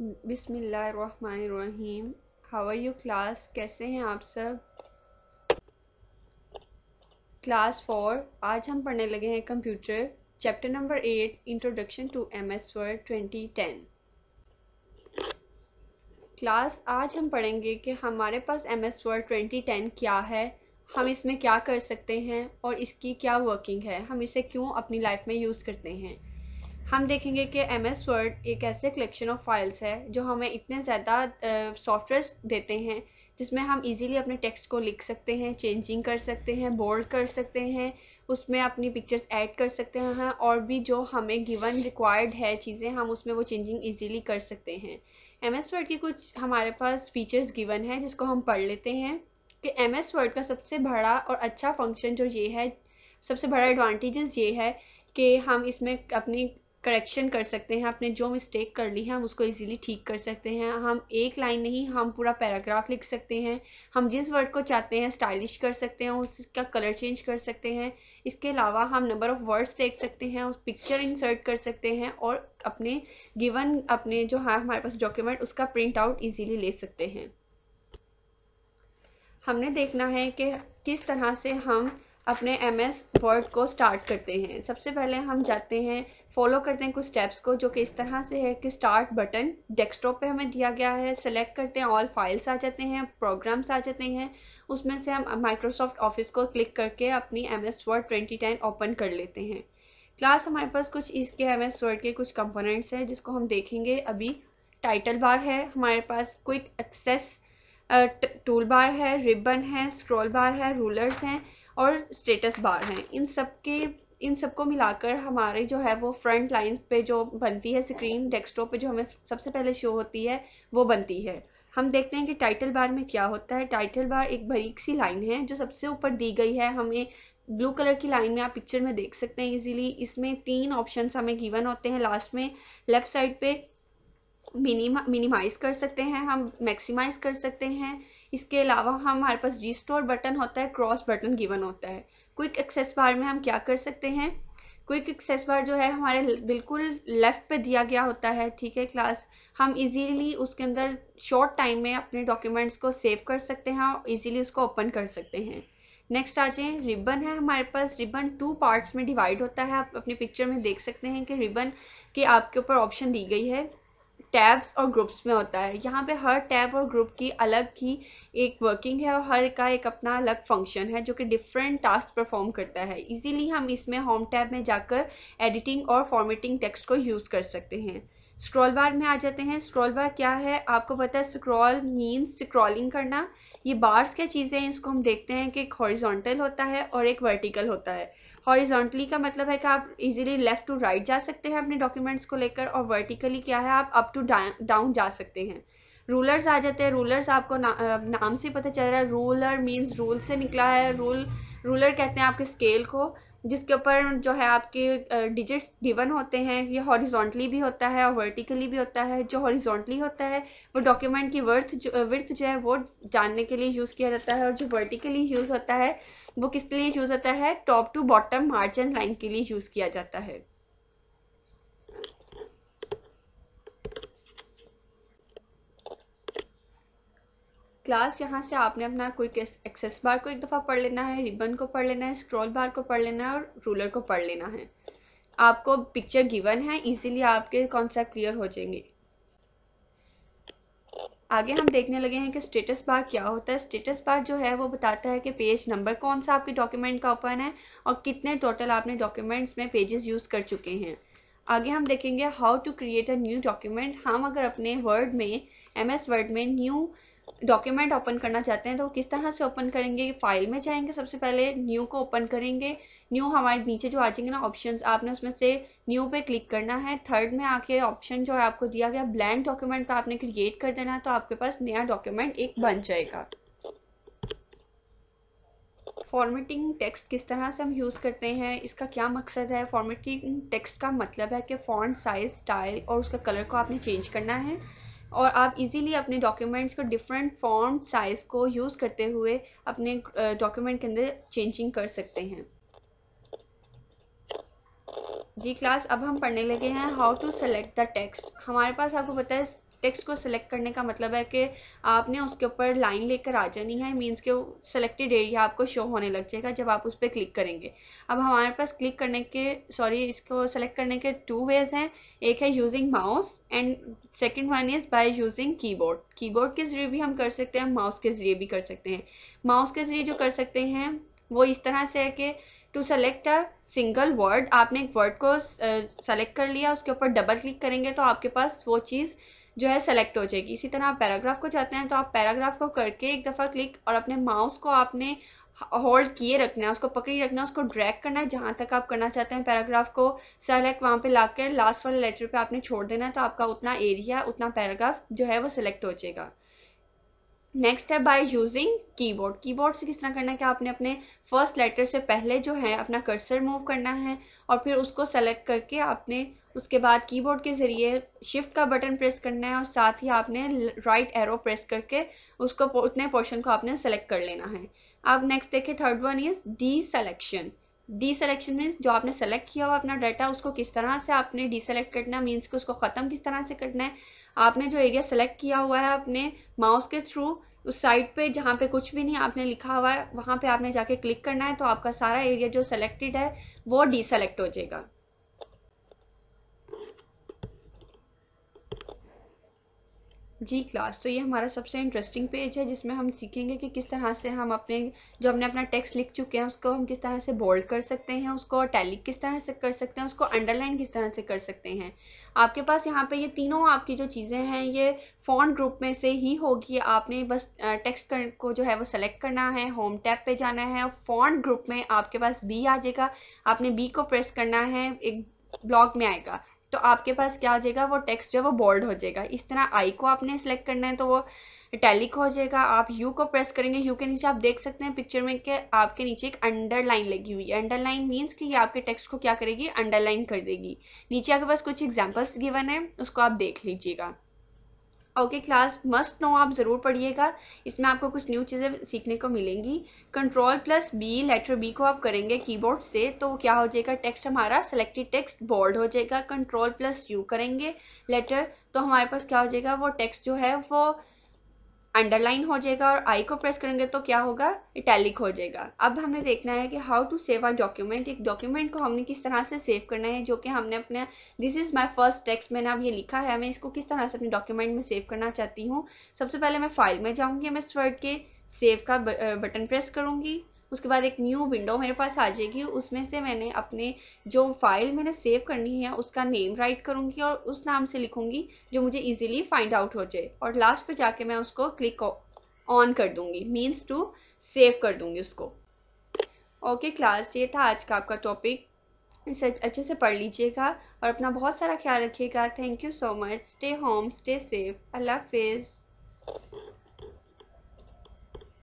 बिसमीम how are you class कैसे हैं आप सब क्लास फोर आज हम पढ़ने लगे हैं computer chapter number eight introduction to M S Word twenty ten class आज हम पढ़ेंगे कि हमारे पास M S Word twenty ten क्या है हम इसमें क्या कर सकते हैं और इसकी क्या वर्किंग है हम इसे क्यों अपनी लाइफ में यूज़ करते हैं हम देखेंगे कि एम एस वर्ड एक ऐसे कलेक्शन ऑफ फाइल्स है जो हमें इतने ज़्यादा सॉफ्टवेयर देते हैं जिसमें हम इजीली अपने टेक्स्ट को लिख सकते हैं चेंजिंग कर सकते हैं बोल्ड कर सकते हैं उसमें अपनी पिक्चर्स ऐड कर सकते हैं हाँ, और भी जो हमें गिवन रिक्वायर्ड है चीज़ें हम उसमें वो चेंजिंग ईजीली कर सकते हैं एम एस वर्ड के कुछ हमारे पास फीचर्स गिवन है जिसको हम पढ़ लेते हैं कि एम एस वर्ड का सबसे बड़ा और अच्छा फंक्शन जो ये है सबसे बड़ा एडवांटेजेस ये है कि हम इसमें अपनी करेक्शन कर सकते हैं अपने जो मिस्टेक कर ली है हम उसको इजीली ठीक कर सकते हैं हम एक लाइन नहीं हम पूरा पैराग्राफ लिख सकते हैं हम जिस वर्ड को चाहते हैं स्टाइलिश कर सकते हैं उसका कलर चेंज कर सकते हैं इसके अलावा हम नंबर ऑफ वर्ड्स देख सकते हैं उस पिक्चर इंसर्ट कर सकते हैं और अपने गिवन अपने जो है हमारे पास डॉक्यूमेंट उसका प्रिंट आउट ईजीली ले सकते हैं हमने देखना है कि किस तरह से हम अपने एम एस वर्ड को स्टार्ट करते हैं सबसे पहले हम जाते हैं फॉलो करते हैं कुछ स्टेप्स को जो कि इस तरह से है कि स्टार्ट बटन डेस्कटॉप पे हमें दिया गया है सेलेक्ट करते हैं ऑल फाइल्स आ जाते हैं प्रोग्राम्स आ जाते हैं उसमें से हम माइक्रोसॉफ्ट ऑफिस को क्लिक करके अपनी M S Word twenty ten open कर लेते हैं क्लास हमारे पास कुछ इसके एम एस वर्ड के कुछ कंपोनेंट्स हैं जिसको हम देखेंगे अभी टाइटल बार है हमारे पास क्विक एक्सेस टूल बार है रिबन है स्क्रॉल बार है रूलर्स हैं और स्टेटस बार हैं इन सब के इन सबको मिलाकर हमारे जो है वो फ्रंट लाइन पे जो बनती है स्क्रीन डेस्कटॉप पे जो हमें सबसे पहले शो होती है वो बनती है हम देखते हैं कि टाइटल बार में क्या होता है टाइटल बार एक बारीक सी लाइन है जो सबसे ऊपर दी गई है हमें ब्लू कलर की लाइन में आप पिक्चर में देख सकते हैं इजीली इसमें तीन ऑप्शंस हमें गिवन होते हैं लास्ट में लेफ्ट साइड पे मिनिमा मिनिमाइज कर सकते हैं हम मैक्सिमाइज कर सकते हैं इसके अलावा हमारे पास रिस्टोर बटन होता है क्रॉस बटन गिवन होता है क्विक एक्सेस बार में हम क्या कर सकते हैं क्विक एक्सेस बार जो है हमारे बिल्कुल लेफ्ट पे दिया गया होता है ठीक है क्लास हम इजीली उसके अंदर शॉर्ट टाइम में अपने डॉक्यूमेंट्स को सेव कर सकते हैं और इजीली उसको ओपन कर सकते हैं नेक्स्ट आ जाए रिबन है हमारे पास रिबन टू पार्ट्स में डिवाइड होता है आप अपने पिक्चर में देख सकते हैं कि रिबन के आपके ऊपर ऑप्शन दी गई है टैब्स और ग्रुप्स में होता है यहाँ पे हर टैब और ग्रुप की अलग की एक वर्किंग है और हर का एक अपना अलग फंक्शन है जो कि डिफरेंट टास्क परफॉर्म करता है इजीली हम इसमें होम टैब में जाकर एडिटिंग और फॉर्मेटिंग टेक्स्ट को यूज़ कर सकते हैं स्क्रॉल बार में आ जाते हैं स्क्रॉल बार क्या है आपको पता है स्क्रॉल मीन्स स्क्रॉलिंग करना ये बार्स क्या चीज़ें हैं इसको हम देखते हैं कि एक हॉरिजॉन्टल होता है और एक वर्टिकल होता है हॉरिजॉन्टली का मतलब है कि आप इजीली लेफ़्ट टू राइट जा सकते हैं अपने डॉक्यूमेंट्स को लेकर और वर्टिकली क्या है आप अप टू डाउन जा सकते हैं रूलर्स आ जाते हैं रूलर्स आपको ना, नाम से पता चल रहा है रूलर मीन्स रूल से निकला है रूल रूलर कहते हैं आपके स्केल को जिसके ऊपर जो है आपके डिजिट्स गिवन होते हैं ये हॉरिजॉन्टली भी होता है और वर्टिकली भी होता है जो हॉरिजॉन्टली होता है वो डॉक्यूमेंट की वर्थ जो वर्थ जो है वो जानने के लिए यूज़ किया जाता है और जो वर्टिकली यूज़ होता है वो किसके लिए यूज़ होता है top to bottom margin line के लिए यूज़ किया जाता है क्लास यहाँ से आपने अपना क्विक एक्सेस बार को एक दफ़ा पढ़ लेना है रिबन को पढ़ लेना है स्क्रॉल बार को पढ़ लेना है और रूलर को पढ़ लेना है आपको पिक्चर गिवन है इजीली आपके कॉन्सेप्ट क्लियर हो जाएंगे आगे हम देखने लगे हैं कि स्टेटस बार क्या होता है स्टेटस बार जो है वो बताता है कि पेज नंबर कौन सा आपके डॉक्यूमेंट का ओपन है और कितने टोटल आपने डॉक्यूमेंट्स में पेजेस यूज़ कर चुके हैं आगे हम देखेंगे how to create a new document हम अगर अपने वर्ड में एम एस वर्ड में न्यू डॉक्यूमेंट ओपन करना चाहते हैं तो किस तरह से ओपन करेंगे फाइल में जाएंगे सबसे पहले न्यू को ओपन करेंगे न्यू हमारे नीचे जो आ जाएंगे ना ऑप्शन आपने उसमें से न्यू पे क्लिक करना है थर्ड में आके ऑप्शन जो है आपको दिया गया ब्लैंक डॉक्यूमेंट पे आपने क्रिएट कर देना है तो आपके पास नया डॉक्यूमेंट एक बन जाएगा फॉर्मेटिंग टेक्स्ट किस तरह से हम यूज़ करते हैं इसका क्या मकसद है फॉर्मेटिंग टेक्स्ट का मतलब है कि फॉन्ट साइज स्टाइल और उसका कलर को आपने चेंज करना है और आप इजीली अपने डॉक्यूमेंट्स को डिफरेंट फॉर्म साइज़ को यूज़ करते हुए अपने डॉक्यूमेंट के अंदर चेंजिंग कर सकते हैं जी क्लास अब हम पढ़ने लगे हैं how to select the text हमारे पास आपको पता है टेक्स्ट को सिलेक्ट करने का मतलब है कि आपने उसके ऊपर लाइन लेकर आ जानी है मीन्स के सेलेक्टेड एरिया आपको शो होने लग जाएगा जब आप उस पर क्लिक करेंगे अब हमारे पास क्लिक करने के सॉरी इसको सेलेक्ट करने के टू वेज हैं एक है using mouse and second one is by using keyboard keyboard के ज़रिए भी हम कर सकते हैं माउस के ज़रिए भी कर सकते हैं माउस के ज़रिए जो कर सकते हैं वो इस तरह से है कि to select a single word आपने एक वर्ड को सेलेक्ट uh, कर लिया उसके ऊपर डबल क्लिक करेंगे तो आपके पास वो चीज़ जो है सेलेक्ट हो जाएगी इसी तरह आप पैराग्राफ को चाहते हैं तो आप पैराग्राफ को करके एक दफ़ा क्लिक और अपने माउस को आपने होल्ड किए रखना है उसको पकड़ी रखना है उसको ड्रैग करना है जहाँ तक आप करना चाहते हैं पैराग्राफ को सेलेक्ट वहाँ पे ला लास्ट वाले लेटर पे आपने छोड़ देना है तो आपका उतना एरिया उतना पैराग्राफ जो है वो सिलेक्ट हो जाएगा नेक्स्ट है बाय यूजिंग कीबोर्ड कीबोर्ड से किस तरह करना है कि आपने अपने फर्स्ट लेटर से पहले जो है अपना कर्सर मूव करना है और फिर उसको सेलेक्ट करके आपने उसके बाद कीबोर्ड के ज़रिए शिफ्ट का बटन प्रेस करना है और साथ ही आपने राइट एरो प्रेस करके उसको उतने पोर्शन को आपने सेलेक्ट कर लेना है अब नेक्स्ट देखें third one is deselection deselection means जो आपने सेलेक्ट किया हुआ अपना डाटा उसको किस तरह से आपने डी सेलेक्ट करना मीन्स कि उसको ख़त्म किस तरह से करना है आपने जो एरिया सेलेक्ट किया हुआ है अपने माउस के थ्रू उस साइड पे जहाँ पे कुछ भी नहीं आपने लिखा हुआ है वहाँ पे आपने जाके क्लिक करना है तो आपका सारा एरिया जो सेलेक्टेड है वो डी सेलेक्ट हो जाएगा जी क्लास तो ये हमारा सबसे इंटरेस्टिंग पेज है जिसमें हम सीखेंगे कि किस तरह से हम अपने जो हमने अपना टेक्स्ट लिख चुके हैं उसको हम किस तरह से बोल्ड कर सकते हैं उसको टैलिक किस तरह से कर सकते हैं उसको अंडरलाइन किस तरह से कर सकते हैं आपके पास यहाँ पे ये तीनों आपकी जो चीज़ें हैं ये फ़ॉन्ट ग्रुप में से ही होगी आपने बस टेक्स्ट को जो है वो सेलेक्ट करना है होम टैब पे जाना है फ़ॉन्ट ग्रुप में आपके पास बी आ जाएगा आपने बी को प्रेस करना है एक ब्लॉग में आएगा तो आपके पास क्या हो जाएगा वो टेक्स्ट जो है वो बोल्ड हो जाएगा इस तरह आई को आपने सेलेक्ट करना है तो वो इटैलिक हो जाएगा आप यू को प्रेस करेंगे यू के नीचे आप देख सकते हैं पिक्चर में कि आपके नीचे एक अंडरलाइन लगी हुई है अंडरलाइन मीन्स कि ये आपके टेक्स्ट को क्या करेगी अंडरलाइन कर देगी नीचे आपके पास कुछ एग्जाम्पल्स गिवन है उसको आप देख लीजिएगा ओके क्लास मस्ट नो आप ज़रूर पढ़िएगा इसमें आपको कुछ न्यू चीज़ें सीखने को मिलेंगी control plus B letter B को आप करेंगे कीबोर्ड से तो क्या हो जाएगा टेक्स्ट हमारा सेलेक्टेड टेक्स्ट बोल्ड हो जाएगा कंट्रोल प्लस यू करेंगे लेटर तो हमारे पास क्या हो जाएगा वो टेक्स्ट जो है वो अंडरलाइन हो जाएगा और आई को प्रेस करेंगे तो क्या होगा इटैलिक हो जाएगा अब हमें देखना है कि how to save our document एक डॉक्यूमेंट को हमने किस तरह से सेव करना है जो कि हमने अपने this is my first text मैंने अब ये लिखा है मैं इसको किस तरह से अपने डॉक्यूमेंट में सेव करना चाहती हूँ सबसे पहले मैं फाइल में जाऊँगी मैं स्वर्ड के सेव का बटन प्रेस करूँगी उसके बाद एक न्यू विंडो मेरे पास आ जाएगी उसमें से मैंने अपने जो फाइल मैंने सेव करनी है उसका नेम राइट करूंगी और उस नाम से लिखूंगी जो मुझे इजीली फाइंड आउट हो जाए और लास्ट पर जाके मैं उसको क्लिक ऑन कर दूँगी मीन्स टू सेव कर दूँगी उसको ओके क्लास ये था आज का आपका टॉपिक इसे अच्छे से पढ़ लीजिएगा और अपना बहुत सारा ख्याल रखिएगा thank you so much stay home stay safe अल्लाह हाफिज़